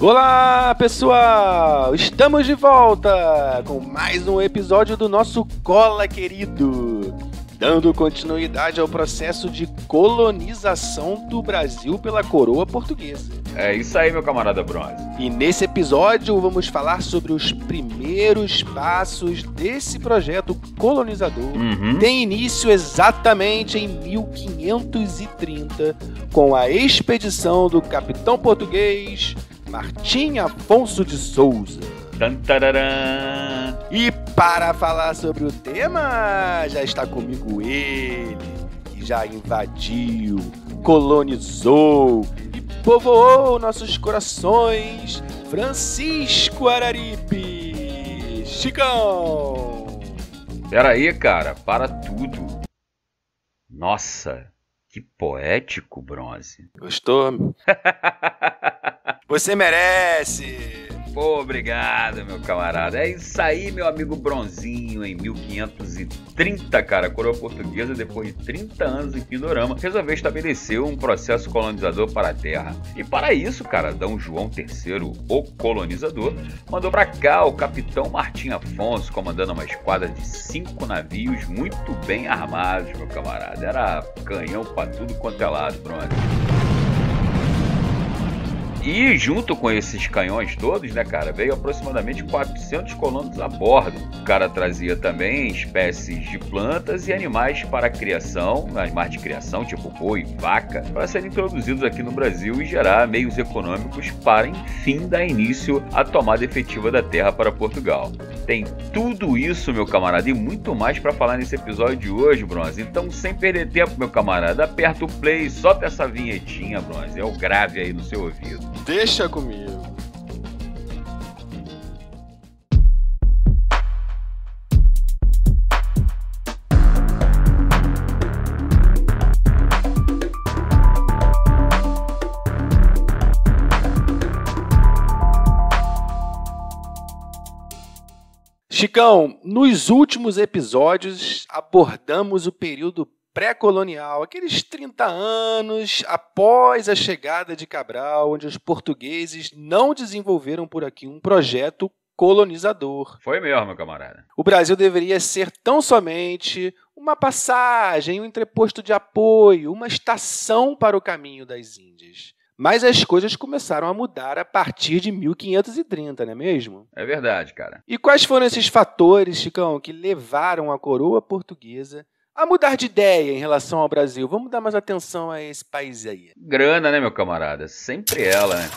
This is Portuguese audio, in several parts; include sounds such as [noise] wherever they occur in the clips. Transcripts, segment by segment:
Olá, pessoal! Estamos de volta com mais um episódio do nosso Cola Querido, dando continuidade ao processo de colonização do Brasil pela coroa portuguesa. É isso aí, meu camarada Bronze. E nesse episódio vamos falar sobre os primeiros passos desse projeto colonizador. Uhum. Tem início exatamente em 1530 com a expedição do capitão português Martim Afonso de Souza. E para falar sobre o tema, já está comigo ele, que já invadiu, colonizou povoou nossos corações, Francisco Araripe. Chicão! Peraí, cara, para tudo. Nossa, que poético, Bronze. Gostou? [laughs] Você merece! Pô, obrigado, meu camarada. É isso aí, meu amigo Bronzinho, em 1530, cara. A coroa portuguesa, depois de 30 anos em Pindorama, resolveu estabelecer um processo colonizador para a terra. E para isso, cara, D. João III, o colonizador, mandou para cá o capitão Martim Afonso, comandando uma esquadra de cinco navios muito bem armados, meu camarada. Era canhão para tudo quanto é lado, Bronzinho. E junto com esses canhões todos, né, cara, veio aproximadamente 400 colonos a bordo. O cara trazia também espécies de plantas e animais para criação, animais de criação, tipo boi, vaca, para serem introduzidos aqui no Brasil e gerar meios econômicos para, enfim, dar início à tomada efetiva da terra para Portugal. Tem tudo isso, meu camarada, e muito mais para falar nesse episódio de hoje, Bronze. Então, sem perder tempo, meu camarada, aperta o play, solta essa vinhetinha, Bronze, é o grave aí no seu ouvido. Deixa comigo. Chicão, nos últimos episódios abordamos o período pré-colonial, aqueles 30 anos após a chegada de Cabral, onde os portugueses não desenvolveram por aqui um projeto colonizador. Foi mesmo, camarada. O Brasil deveria ser tão somente uma passagem, um entreposto de apoio, uma estação para o caminho das Índias. Mas as coisas começaram a mudar a partir de 1530, não é mesmo? É verdade, cara. E quais foram esses fatores, Chicão, que levaram a coroa portuguesa a mudar de ideia em relação ao Brasil. Vamos dar mais atenção a esse país aí. Grana, né, meu camarada? Sempre ela, né?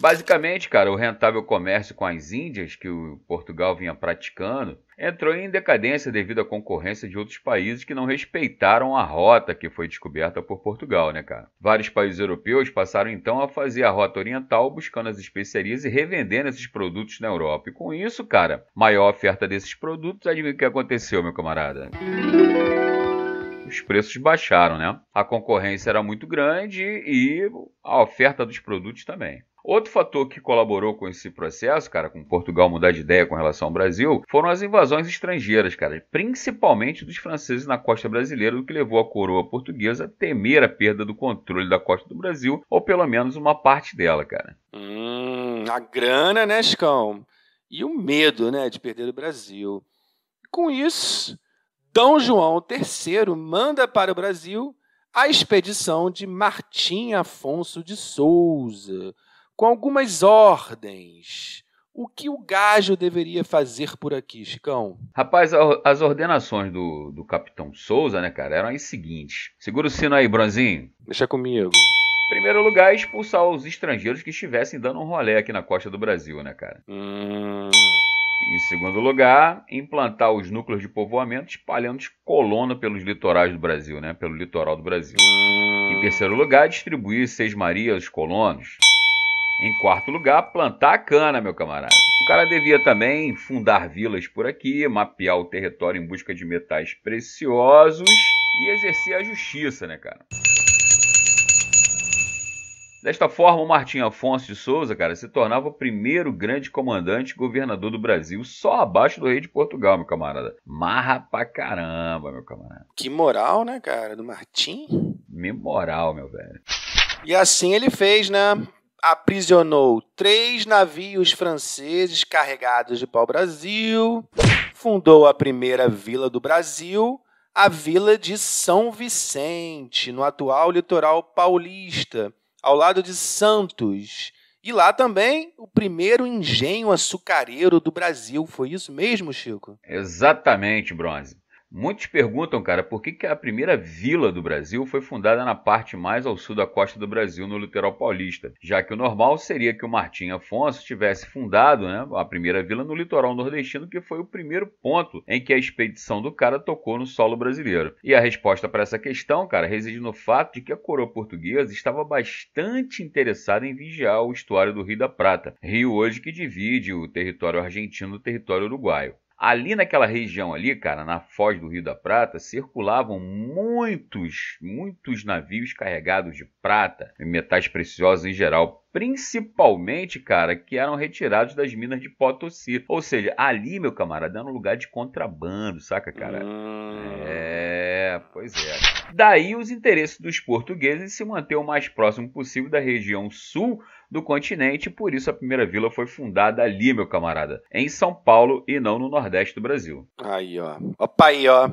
Basicamente, cara, o rentável comércio com as Índias que o Portugal vinha praticando entrou em decadência devido à concorrência de outros países que não respeitaram a rota que foi descoberta por Portugal, né, cara? Vários países europeus passaram então a fazer a rota oriental buscando as especiarias e revendendo esses produtos na Europa. E com isso, cara, maior oferta desses produtos, adivinha o que aconteceu, meu camarada? Música os preços baixaram, né? A concorrência era muito grande e a oferta dos produtos também. Outro fator que colaborou com esse processo, cara, com Portugal mudar de ideia com relação ao Brasil, foram as invasões estrangeiras, cara, principalmente dos franceses na costa brasileira, o que levou a coroa portuguesa a temer a perda do controle da costa do Brasil, ou pelo menos uma parte dela, cara. Hum, a grana, né, Chicão? E o medo, né, de perder o Brasil. Com isso, Dom João III manda para o Brasil a expedição de Martim Afonso de Souza, com algumas ordens. O que o gajo deveria fazer por aqui, Chicão? Rapaz, as ordenações do, do capitão Souza, né, cara, eram as seguintes. Segura o sino aí, Bronzinho. Deixa comigo. Em primeiro lugar, expulsar os estrangeiros que estivessem dando um rolé aqui na costa do Brasil, né, cara? Hum... Em segundo lugar, implantar os núcleos de povoamento espalhando-os colono pelos litorais do Brasil, né? pelo litoral do Brasil. Em terceiro lugar, distribuir seis marias aos colonos. Em quarto lugar, plantar a cana, meu camarada. O cara devia também fundar vilas por aqui, mapear o território em busca de metais preciosos e exercer a justiça, né, cara? Desta forma, o Martim Afonso de Souza, cara, se tornava o primeiro grande comandante governador do Brasil, só abaixo do rei de Portugal, meu camarada. Marra pra caramba, meu camarada. Que moral, né, cara, do Martim? Memoral, meu velho. E assim ele fez, né? Aprisionou três navios franceses carregados de pau-brasil, fundou a primeira vila do Brasil, a vila de São Vicente, no atual litoral paulista ao lado de Santos. E lá também o primeiro engenho açucareiro do Brasil. Foi isso mesmo, Chico? Exatamente, Bronze. Muitos perguntam, cara, por que, que a primeira vila do Brasil foi fundada na parte mais ao sul da costa do Brasil, no litoral paulista, já que o normal seria que o Martim Afonso tivesse fundado né, a primeira vila no litoral nordestino, que foi o primeiro ponto em que a expedição do cara tocou no solo brasileiro. E a resposta para essa questão, cara, reside no fato de que a coroa portuguesa estava bastante interessada em vigiar o estuário do Rio da Prata, rio hoje que divide o território argentino do território uruguaio. Ali naquela região ali, cara, na foz do Rio da Prata, circulavam muitos, muitos navios carregados de prata e metais preciosos em geral, principalmente, cara, que eram retirados das minas de Potosí. Ou seja, ali, meu camarada, era um lugar de contrabando, saca, cara? Ah. É é, pois é. Daí os interesses dos portugueses em se manter o mais próximo possível da região sul do continente, por isso a primeira vila foi fundada ali, meu camarada, em São Paulo e não no Nordeste do Brasil. Aí, ó. Opa aí, ó.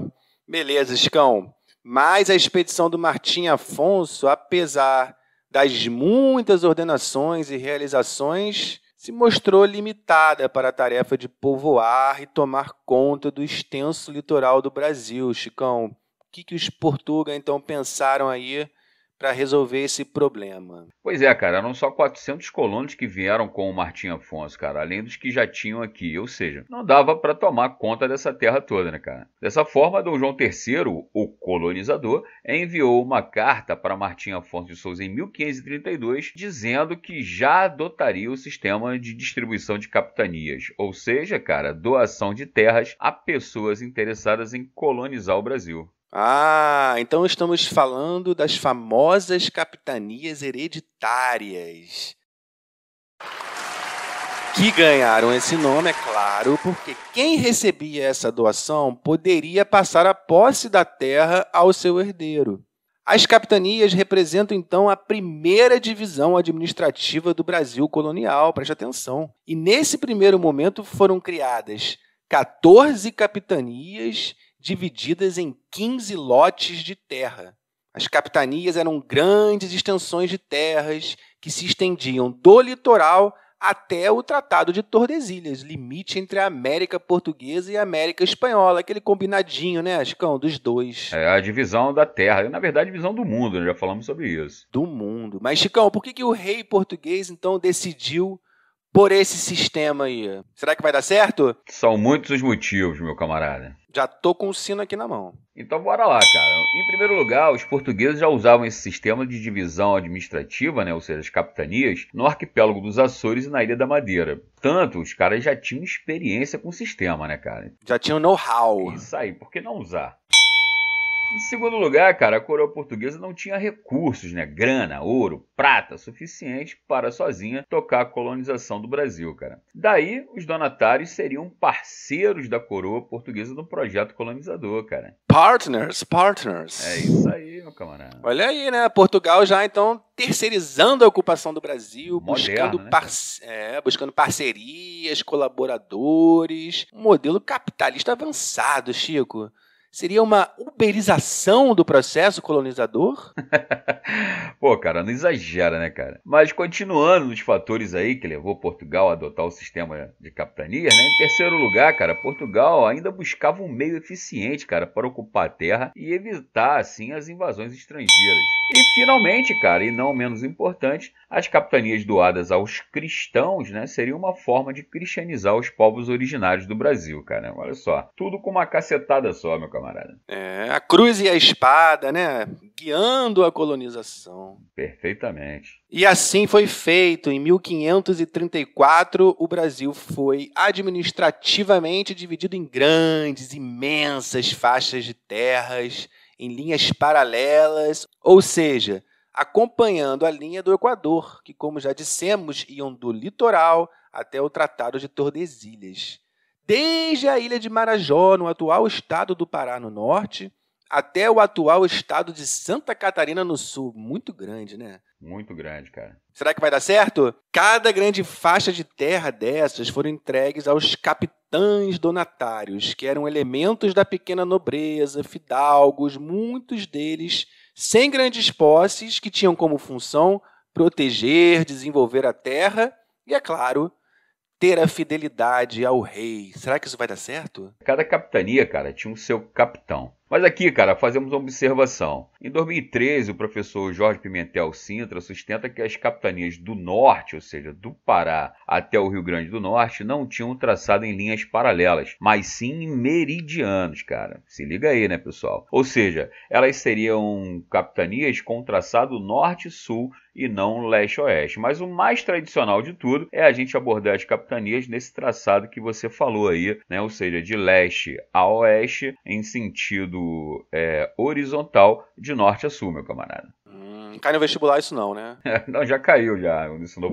Beleza, Chicão. Mas a expedição do Martim Afonso, apesar das muitas ordenações e realizações, se mostrou limitada para a tarefa de povoar e tomar conta do extenso litoral do Brasil, Chicão que, que os portugueses então pensaram aí para resolver esse problema? Pois é, cara, eram só 400 colonos que vieram com o Martim Afonso, cara, além dos que já tinham aqui, ou seja, não dava para tomar conta dessa terra toda, né, cara? Dessa forma, Dom João III, o colonizador, enviou uma carta para Martim Afonso de Souza em 1532, dizendo que já adotaria o sistema de distribuição de capitanias, ou seja, cara, doação de terras a pessoas interessadas em colonizar o Brasil. Ah, então estamos falando das famosas capitanias hereditárias. Que ganharam esse nome, é claro, porque quem recebia essa doação poderia passar a posse da terra ao seu herdeiro. As capitanias representam então a primeira divisão administrativa do Brasil colonial, preste atenção. E nesse primeiro momento foram criadas 14 capitanias divididas em 15 lotes de terra. As capitanias eram grandes extensões de terras que se estendiam do litoral até o Tratado de Tordesilhas, limite entre a América Portuguesa e a América Espanhola, aquele combinadinho, né, Ascão, dos dois. É a divisão da terra, na verdade, a divisão do mundo, né? já falamos sobre isso. Do mundo. Mas, Chicão, por que, que o rei português, então, decidiu por esse sistema aí. Será que vai dar certo? São muitos os motivos, meu camarada. Já tô com o sino aqui na mão. Então bora lá, cara. Em primeiro lugar, os portugueses já usavam esse sistema de divisão administrativa, né, ou seja, as capitanias, no arquipélago dos Açores e na Ilha da Madeira. Tanto os caras já tinham experiência com o sistema, né, cara? Já tinham know-how. Isso aí, por que não usar? Em segundo lugar, cara, a coroa portuguesa não tinha recursos, né? Grana, ouro, prata suficiente para sozinha tocar a colonização do Brasil, cara. Daí, os donatários seriam parceiros da coroa portuguesa no projeto colonizador, cara. Partners, partners. É isso aí, meu camarada. Olha aí, né? Portugal já então terceirizando a ocupação do Brasil, Moderno, buscando, né? parce... é, buscando parcerias, colaboradores, um modelo capitalista avançado, Chico seria uma uberização do processo colonizador? [laughs] Pô, cara, não exagera, né, cara? Mas continuando nos fatores aí que levou Portugal a adotar o sistema de capitania, né? Em terceiro lugar, cara, Portugal ainda buscava um meio eficiente, cara, para ocupar a terra e evitar, assim, as invasões estrangeiras. E finalmente, cara, e não menos importante, as capitanias doadas aos cristãos, né, seria uma forma de cristianizar os povos originários do Brasil, cara. Olha só, tudo com uma cacetada só, meu camarada. É, né? a cruz e a espada, né? Guiando a colonização. Perfeitamente. E assim foi feito. Em 1534, o Brasil foi administrativamente dividido em grandes, imensas faixas de terras, em linhas paralelas, ou seja, acompanhando a linha do Equador, que, como já dissemos, iam do litoral até o Tratado de Tordesilhas desde a ilha de Marajó, no atual estado do Pará, no norte, até o atual estado de Santa Catarina, no sul. Muito grande, né? Muito grande, cara. Será que vai dar certo? Cada grande faixa de terra dessas foram entregues aos capitães donatários, que eram elementos da pequena nobreza, fidalgos, muitos deles sem grandes posses, que tinham como função proteger, desenvolver a terra e, é claro, ter a fidelidade ao rei. Será que isso vai dar certo? Cada capitania, cara, tinha o seu capitão. Mas aqui, cara, fazemos uma observação. Em 2013, o professor Jorge Pimentel Sintra sustenta que as capitanias do norte, ou seja, do Pará até o Rio Grande do Norte, não tinham traçado em linhas paralelas, mas sim em meridianos, cara. Se liga aí, né, pessoal? Ou seja, elas seriam capitanias com traçado norte-sul e não leste-oeste. Mas o mais tradicional de tudo é a gente abordar as capitanias nesse traçado que você falou aí, né? ou seja, de leste a oeste em sentido é, horizontal, de norte a sul, meu camarada. Hum. Não cai no vestibular isso não, né? [laughs] não, já caiu já.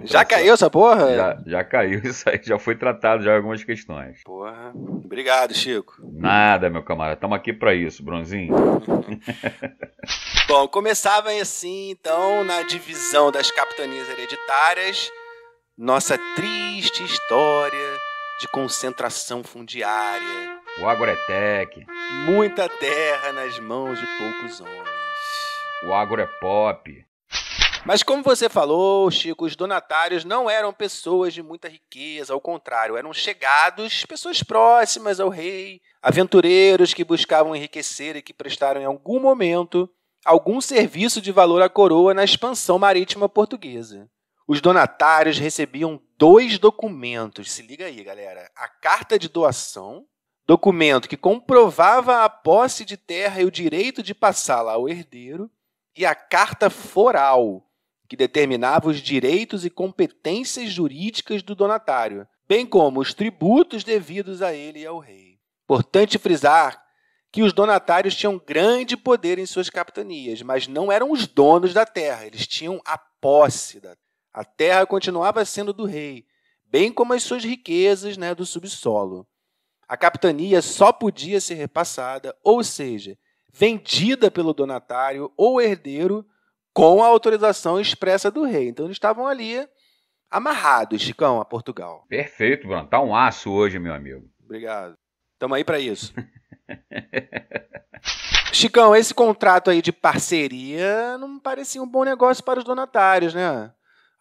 já caiu essa porra? Já, já caiu [laughs] isso aí, já foi tratado já algumas questões. Porra. Obrigado, Chico. Nada, meu camarada. Estamos aqui para isso, Bronzinho. [laughs] Bom, começava assim, então, na divisão das capitanias hereditárias, nossa triste história de concentração fundiária. O Agoretec. É Muita terra nas mãos de poucos homens o agro é pop. Mas como você falou, Chico, os donatários não eram pessoas de muita riqueza, ao contrário, eram chegados, pessoas próximas ao rei, aventureiros que buscavam enriquecer e que prestaram em algum momento algum serviço de valor à coroa na expansão marítima portuguesa. Os donatários recebiam dois documentos, se liga aí, galera. A carta de doação, documento que comprovava a posse de terra e o direito de passá-la ao herdeiro, e a Carta Foral, que determinava os direitos e competências jurídicas do donatário, bem como os tributos devidos a ele e ao rei. Importante frisar que os donatários tinham grande poder em suas capitanias, mas não eram os donos da terra, eles tinham a posse da terra. A terra continuava sendo do rei, bem como as suas riquezas né, do subsolo. A capitania só podia ser repassada, ou seja, vendida pelo donatário ou herdeiro com a autorização expressa do rei. Então eles estavam ali amarrados, Chicão, a Portugal. Perfeito, Bruno. Tá um aço hoje, meu amigo. Obrigado. Estamos aí para isso. [laughs] Chicão, esse contrato aí de parceria não parecia um bom negócio para os donatários, né?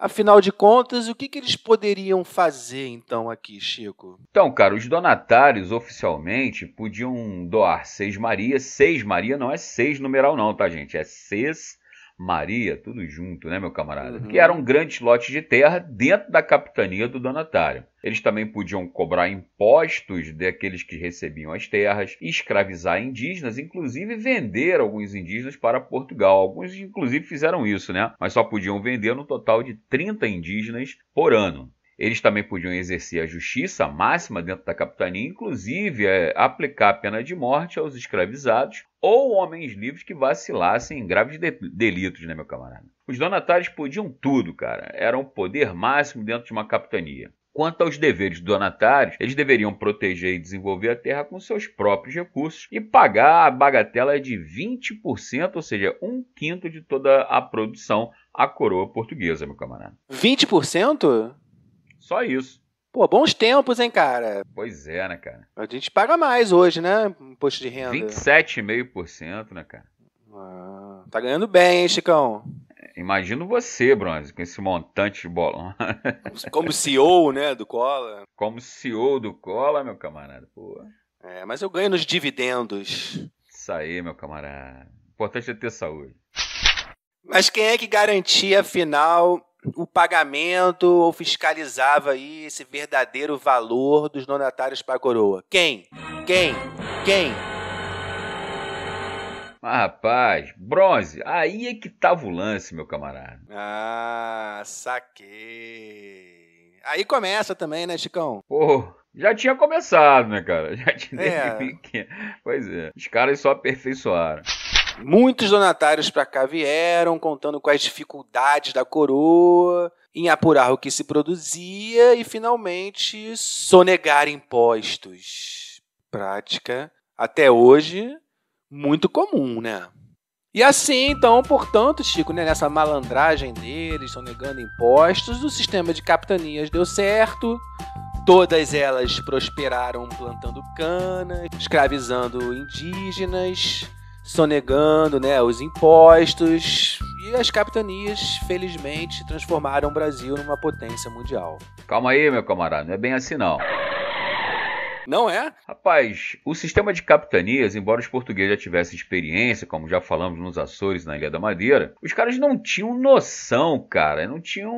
Afinal de contas, o que, que eles poderiam fazer então aqui, Chico? Então, cara, os donatários oficialmente podiam doar seis Maria. Seis Maria não é seis numeral, não, tá, gente? É seis Maria, tudo junto, né, meu camarada? Uhum. Que eram um grandes lotes de terra dentro da capitania do donatário. Eles também podiam cobrar impostos daqueles que recebiam as terras, escravizar indígenas, inclusive vender alguns indígenas para Portugal. Alguns, inclusive, fizeram isso, né? Mas só podiam vender no total de 30 indígenas por ano. Eles também podiam exercer a justiça máxima dentro da capitania, inclusive é, aplicar a pena de morte aos escravizados ou homens livres que vacilassem em graves delitos, né, meu camarada? Os donatários podiam tudo, cara. Era um poder máximo dentro de uma capitania. Quanto aos deveres dos donatários, eles deveriam proteger e desenvolver a terra com seus próprios recursos e pagar a bagatela de 20%, ou seja, um quinto de toda a produção à coroa portuguesa, meu camarada. 20%? Só isso. Pô, bons tempos, hein, cara? Pois é, né, cara? A gente paga mais hoje, né? Imposto de renda. 27,5%, né, cara? Ah, tá ganhando bem, hein, Chicão? Imagino você, Bronze, com esse montante de bolão. [laughs] Como CEO, né, do Cola. Como CEO do Cola, meu camarada, pô. É, mas eu ganho nos dividendos. Isso aí, meu camarada. O importante é ter saúde. Mas quem é que garantia, afinal, o pagamento ou fiscalizava aí esse verdadeiro valor dos donatários para a coroa? Quem? Quem? Quem? Mas, rapaz, bronze, aí é que tava o lance, meu camarada. Ah, saquei. Aí começa também, né, Chicão? Pô, já tinha começado, né, cara? [laughs] Já tinha. É. [laughs] Pois é, os caras só aperfeiçoaram. Muitos donatários para cá vieram, contando com as dificuldades da coroa em apurar o que se produzia e, finalmente, sonegar impostos. Prática, até hoje, muito comum, né? E assim, então, portanto, Chico, né, nessa malandragem deles, sonegando impostos, o sistema de capitanias deu certo, Todas elas prosperaram plantando cana, escravizando indígenas, sonegando né, os impostos. E as capitanias, felizmente, transformaram o Brasil numa potência mundial. Calma aí, meu camarada, não é bem assim não. Não é? Rapaz, o sistema de capitanias, embora os portugueses já tivessem experiência, como já falamos nos Açores, na Ilha da Madeira, os caras não tinham noção, cara, não tinham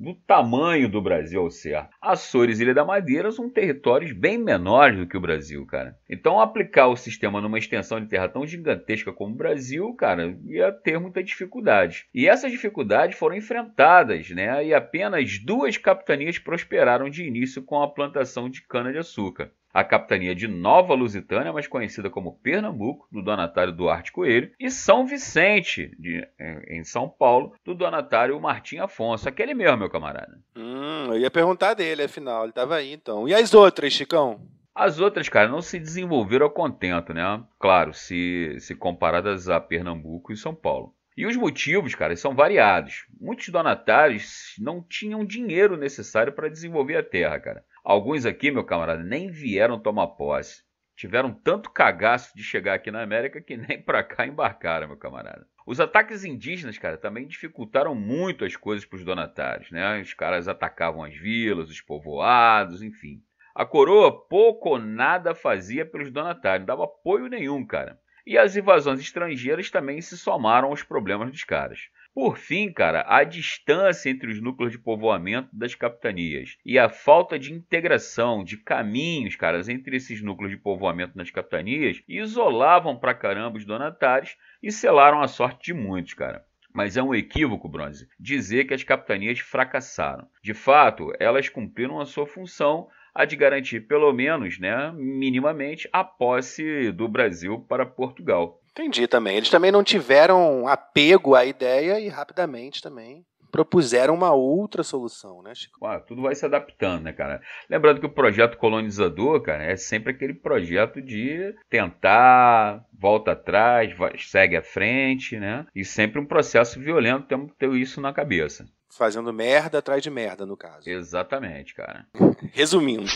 do tamanho do Brasil ao certo. Açores e Ilha da Madeira são territórios bem menores do que o Brasil, cara. Então, aplicar o sistema numa extensão de terra tão gigantesca como o Brasil, cara, ia ter muita dificuldade. E essas dificuldades foram enfrentadas, né? E apenas duas capitanias prosperaram de início com a plantação de cana-de-açúcar a capitania de Nova Lusitânia, mais conhecida como Pernambuco, do donatário Duarte Coelho, e São Vicente, de, em São Paulo, do donatário Martim Afonso. Aquele mesmo, meu camarada. Hum, eu ia perguntar dele, afinal, ele estava aí então. E as outras, Chicão? As outras, cara, não se desenvolveram ao contento, né? Claro, se, se comparadas a Pernambuco e São Paulo. E os motivos, cara, são variados. Muitos donatários não tinham dinheiro necessário para desenvolver a terra, cara. Alguns aqui, meu camarada, nem vieram tomar posse. Tiveram tanto cagaço de chegar aqui na América que [laughs] nem para cá embarcaram, meu camarada. Os ataques indígenas, cara, também dificultaram muito as coisas para os donatários, né? Os caras atacavam as vilas, os povoados, enfim. A coroa pouco ou nada fazia pelos donatários, não dava apoio nenhum, cara. E as invasões estrangeiras também se somaram aos problemas dos caras. Por fim, cara, a distância entre os núcleos de povoamento das capitanias e a falta de integração de caminhos, caras, entre esses núcleos de povoamento nas capitanias isolavam pra caramba os donatários e selaram a sorte de muitos, cara. Mas é um equívoco, Bronze, dizer que as capitanias fracassaram. De fato, elas cumpriram a sua função, a de garantir, pelo menos, né, minimamente, a posse do Brasil para Portugal. Entendi também. Eles também não tiveram apego à ideia e rapidamente também propuseram uma outra solução, né, Chico? tudo vai se adaptando, né, cara? Lembrando que o projeto colonizador, cara, é sempre aquele projeto de tentar, volta atrás, vai, segue à frente, né? E sempre um processo violento, temos que ter isso na cabeça. Fazendo merda atrás de merda, no caso. Exatamente, cara. [laughs] Resumindo.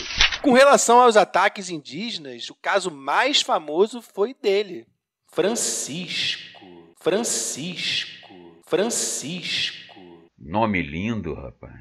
Com relação aos ataques indígenas, o caso mais famoso foi dele, Francisco, Francisco, Francisco. Nome lindo, rapaz.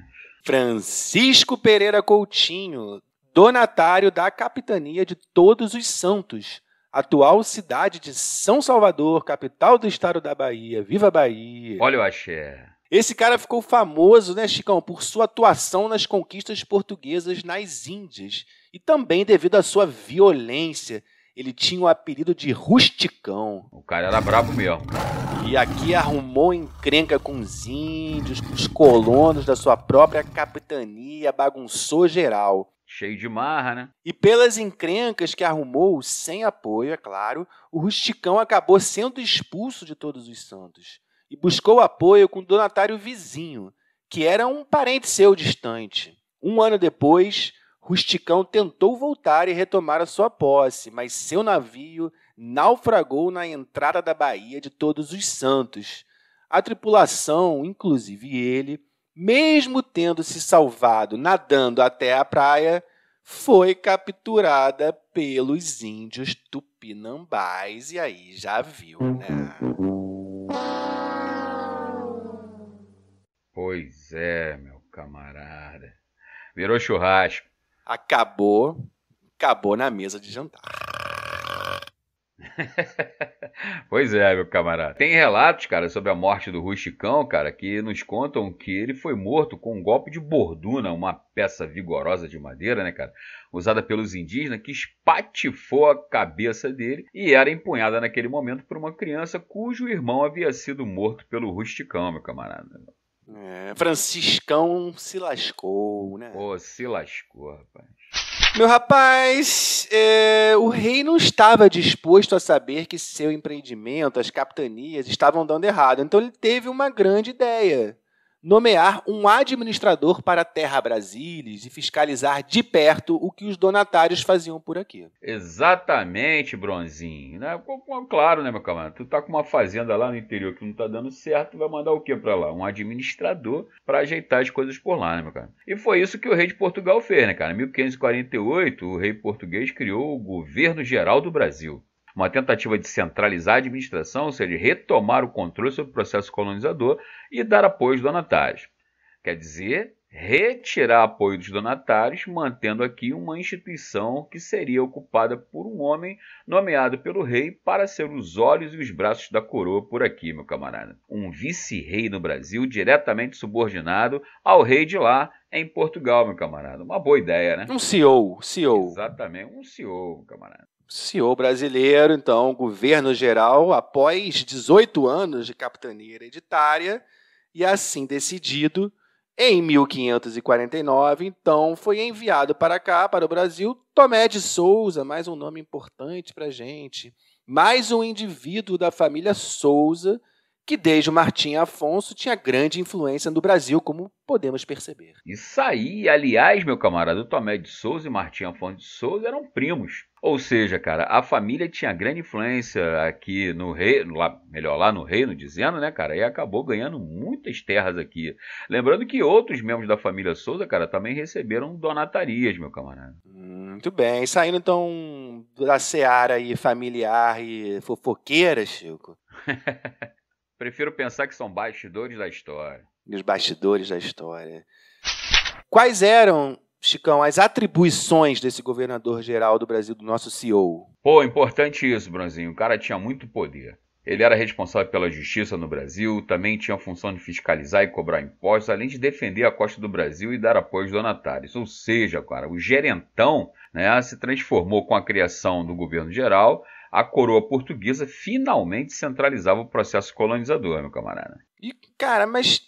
Francisco Pereira Coutinho, donatário da capitania de Todos os Santos, atual cidade de São Salvador, capital do estado da Bahia. Viva Bahia! Olha o axé. Esse cara ficou famoso, né, Chicão, por sua atuação nas conquistas portuguesas nas Índias e também devido à sua violência ele tinha o apelido de Rusticão. O cara era brabo mesmo. E aqui arrumou encrenca com os índios, com os colonos da sua própria capitania, bagunçou geral. Cheio de marra, né? E pelas encrencas que arrumou, sem apoio, é claro, o Rusticão acabou sendo expulso de Todos os Santos e buscou apoio com o donatário vizinho, que era um parente seu distante. Um ano depois, Rusticão tentou voltar e retomar a sua posse, mas seu navio naufragou na entrada da Baía de Todos os Santos. A tripulação, inclusive ele, mesmo tendo se salvado nadando até a praia, foi capturada pelos índios tupinambás. E aí já viu, né? Pois é, meu camarada. Virou churrasco acabou, acabou na mesa de jantar. [laughs] pois é, meu camarada. Tem relatos, cara, sobre a morte do Rusticão, cara, que nos contam que ele foi morto com um golpe de borduna, uma peça vigorosa de madeira, né, cara, usada pelos indígenas, que espatifou a cabeça dele e era empunhada naquele momento por uma criança cujo irmão havia sido morto pelo Rusticão, meu camarada. É, Franciscão se lascou, né? Pô, oh, se lascou, rapaz. Meu rapaz, é, o rei não estava disposto a saber que seu empreendimento, as capitanias, estavam dando errado. Então ele teve uma grande ideia nomear um administrador para a Terra Brasilis e fiscalizar de perto o que os donatários faziam por aqui. Exatamente, Bronzinho. Né? Claro, né, meu camarada? Tu tá com uma fazenda lá no interior que não tá dando certo, tu vai mandar o quê para lá? Um administrador para ajeitar as coisas por lá, né, meu cara? E foi isso que o rei de Portugal fez, né, cara? Em 1548, o rei português criou o Governo Geral do Brasil uma tentativa de centralizar a administração, ou seja, de retomar o controle sobre o processo colonizador e dar apoio aos donatários. Quer dizer, retirar apoio dos donatários, mantendo aqui uma instituição que seria ocupada por um homem nomeado pelo rei para ser os olhos e os braços da coroa por aqui, meu camarada. Um vice-rei no Brasil diretamente subordinado ao rei de lá em Portugal, meu camarada. Uma boa ideia, né? Um CEO, CEO. Exatamente, um CEO, meu camarada. CEO brasileiro, então, governo geral, após 18 anos de capitania hereditária, e assim decidido, em 1549, então, foi enviado para cá, para o Brasil, Tomé de Souza, mais um nome importante para a gente, mais um indivíduo da família Souza, que desde o Martim Afonso tinha grande influência no Brasil, como podemos perceber. Isso aí, aliás, meu camarada, o Tomé de Souza e Martim Afonso de Souza eram primos. Ou seja, cara, a família tinha grande influência aqui no reino, lá, melhor, lá no reino, dizendo, né, cara, e acabou ganhando muitas terras aqui. Lembrando que outros membros da família Souza, cara, também receberam donatarias, meu camarada. Muito bem. Saindo, então, da seara aí familiar e fofoqueira, Chico, [laughs] Prefiro pensar que são bastidores da história. Os bastidores da história. Quais eram, Chicão, as atribuições desse governador geral do Brasil, do nosso CEO? Pô, importante isso, Bronzinho. O cara tinha muito poder. Ele era responsável pela justiça no Brasil, também tinha a função de fiscalizar e cobrar impostos, além de defender a costa do Brasil e dar apoio aos donatários. Ou seja, cara, o gerentão né, se transformou com a criação do governo geral a coroa portuguesa finalmente centralizava o processo colonizador, meu camarada. E, cara, mas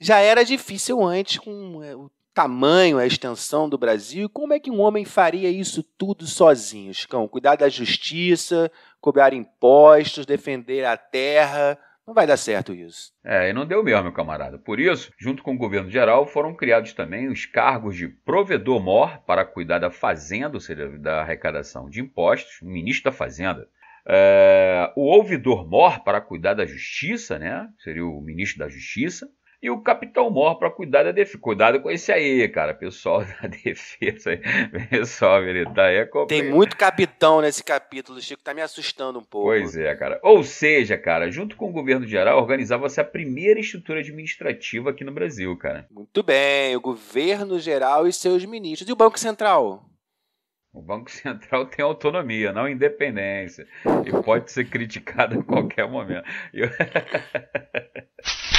já era difícil antes com é, o tamanho, a extensão do Brasil. E como é que um homem faria isso tudo sozinho, Chicão? Cuidar da justiça, cobrar impostos, defender a terra, não vai dar certo isso. É, e não deu mesmo, meu camarada. Por isso, junto com o governo geral, foram criados também os cargos de provedor-mor para cuidar da fazenda, ou seja, da arrecadação de impostos, ministro da fazenda. É, o ouvidor-mor para cuidar da justiça, né? Seria o ministro da justiça e o capitão Mor para cuidar da defesa. Cuidado com esse aí, cara, pessoal [laughs] da defesa, pessoal militar. É complicado. Tem muito capitão nesse capítulo, Chico, tá me assustando um pouco. Pois é, cara. Ou seja, cara, junto com o governo geral, organizava-se a primeira estrutura administrativa aqui no Brasil, cara. Muito bem, o governo geral e seus ministros. E o Banco Central? O Banco Central tem autonomia, não independência. E pode ser criticado a qualquer momento. Eu... [laughs]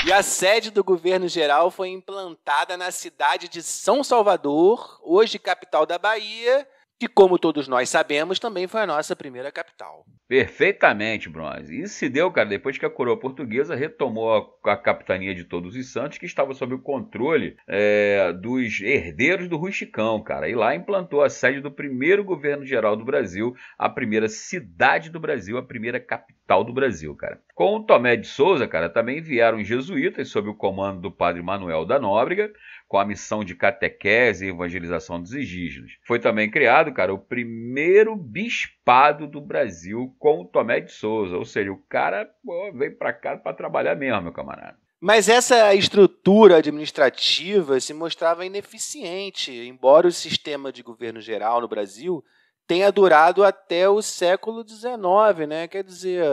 E a sede do governo geral foi implantada na cidade de São Salvador, hoje capital da Bahia, que, como todos nós sabemos, também foi a nossa primeira capital. Perfeitamente, Bronze. Isso se deu, cara, depois que a coroa portuguesa retomou a, a capitania de Todos os Santos, que estava sob o controle é, dos herdeiros do Rui Chicão, cara. E lá implantou a sede do primeiro governo geral do Brasil, a primeira cidade do Brasil, a primeira capital do Brasil, cara. Com Tomé de Souza, cara, também vieram os jesuítas sob o comando do padre Manuel da Nóbrega, com a missão de catequese e evangelização dos indígenas. Foi também criado, cara, o primeiro bispado do Brasil com o Tomé de Souza, ou seja, o cara pô, veio para cá para trabalhar mesmo, meu camarada. Mas essa estrutura administrativa se mostrava ineficiente, embora o sistema de governo geral no Brasil tenha durado até o século XIX, né? Quer dizer,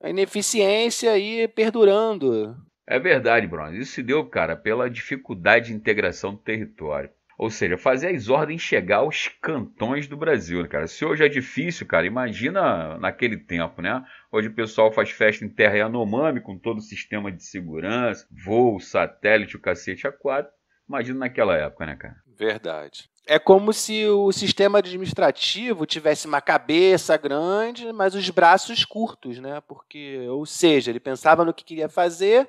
a ineficiência aí perdurando. É verdade, Bruno. Isso se deu, cara, pela dificuldade de integração do território. Ou seja, fazer as ordens chegar aos cantões do Brasil, né, cara? Se hoje é difícil, cara, imagina naquele tempo, né? Hoje o pessoal faz festa em terra Yanomami com todo o sistema de segurança, voo, satélite, o cacete a é quatro. Imagina naquela época, né, cara? Verdade. É como se o sistema administrativo tivesse uma cabeça grande, mas os braços curtos, né? Porque, ou seja, ele pensava no que queria fazer,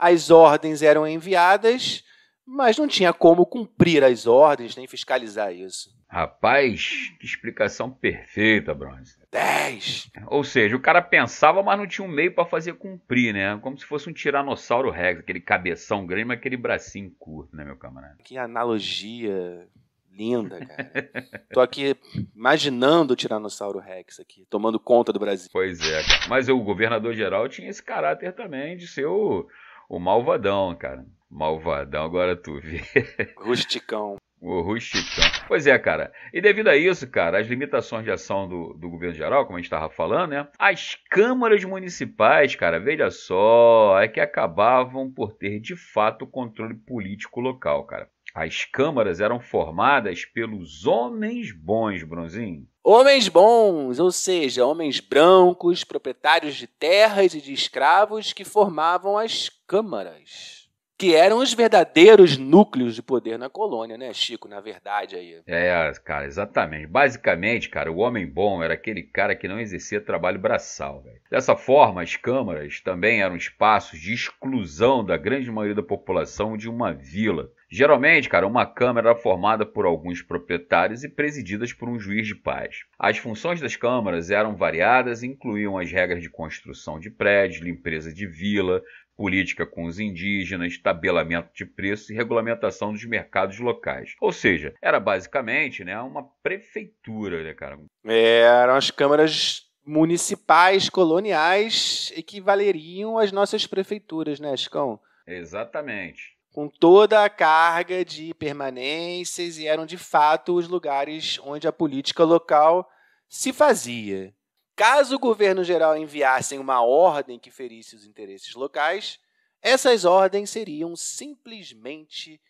as ordens eram enviadas, mas não tinha como cumprir as ordens nem fiscalizar isso. Rapaz, que explicação perfeita, Bronze. 10. Ou seja, o cara pensava, mas não tinha um meio para fazer cumprir, né? Como se fosse um tiranossauro rex, aquele cabeção grande, mas aquele bracinho curto, né, meu camarada? Que analogia linda, cara. [laughs] Tô aqui imaginando o tiranossauro rex aqui, tomando conta do Brasil. Pois é, cara. Mas o governador geral tinha esse caráter também de ser o o malvadão, cara. Malvadão, agora tu vê. [laughs] Rusticão. O rusticão. Pois é, cara. E devido a isso, cara, as limitações de ação do, do governo geral, como a gente estava falando, né? As câmaras municipais, cara, veja só, é que acabavam por ter de fato o controle político local, cara. As câmaras eram formadas pelos homens bons, Bronzinho. Homens bons, ou seja, homens brancos, proprietários de terras e de escravos que formavam as câmaras que eram os verdadeiros núcleos de poder na colônia, né, Chico, na verdade aí. É, cara, exatamente. Basicamente, cara, o homem bom era aquele cara que não exercia trabalho braçal, Dessa forma, as câmaras também eram espaços de exclusão da grande maioria da população de uma vila. Geralmente, cara, uma Câmara era formada por alguns proprietários e presididas por um juiz de paz. As funções das câmaras eram variadas e incluíam as regras de construção de prédios, limpeza de vila, política com os indígenas, tabelamento de preços e regulamentação dos mercados locais. Ou seja, era basicamente né, uma prefeitura, né, cara? É, eram as câmaras municipais coloniais equivaleriam às nossas prefeituras, né, Chicão? Exatamente com toda a carga de permanências e eram de fato os lugares onde a política local se fazia. Caso o governo geral enviasse uma ordem que ferisse os interesses locais, essas ordens seriam simplesmente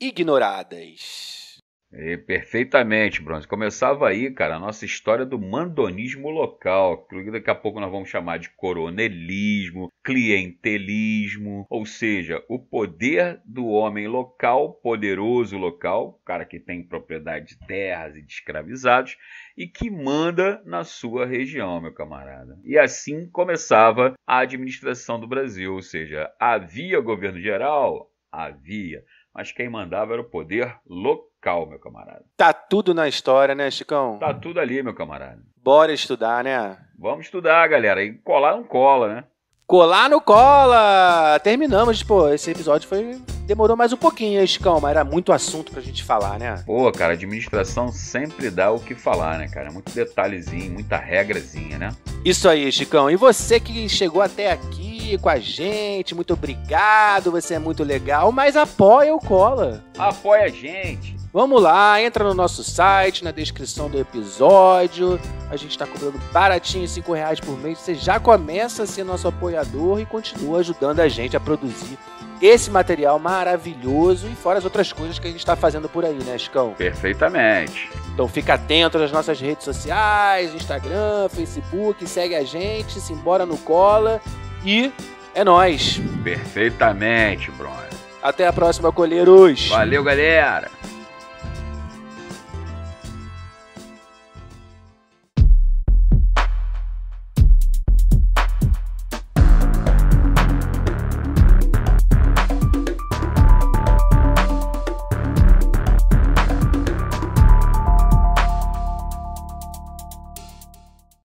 ignoradas. E, é, perfeitamente, Bronze. Começava aí, cara, a nossa história do mandonismo local, que daqui a pouco nós vamos chamar de coronelismo, clientelismo, ou seja, o poder do homem local, poderoso local, cara que tem propriedade de terras e de escravizados, e que manda na sua região, meu camarada. E assim começava a administração do Brasil, ou seja, havia governo geral? Havia mas quem mandava era o poder local, meu camarada. Tá tudo na história, né, Chicão? Tá tudo ali, meu camarada. Bora estudar, né? Vamos estudar, galera. E colar não cola, né? Colar no cola! Terminamos, pô. Esse episódio foi. Demorou mais um pouquinho, hein, Chicão? Mas era muito assunto pra gente falar, né? Pô, cara, administração sempre dá o que falar, né, cara? Muito detalhezinho, muita regrazinha, né? Isso aí, Chicão. E você que chegou até aqui aqui com a gente, muito obrigado, você é muito legal, mas apoia o Cola. Apoia a gente. Vamos lá, entra no nosso site, na descrição do episódio. A gente está cobrando baratinho, 5 reais por mês. Você já começa a ser nosso apoiador e continua ajudando a gente a produzir esse material maravilhoso e fora as outras coisas que a gente está fazendo por aí, né, Chicão? Perfeitamente. Então fica atento nas nossas redes sociais, Instagram, Facebook, segue a gente, se embora no cola. E é nós. Perfeitamente, Bruno. Até a próxima, colheiros. Valeu, galera.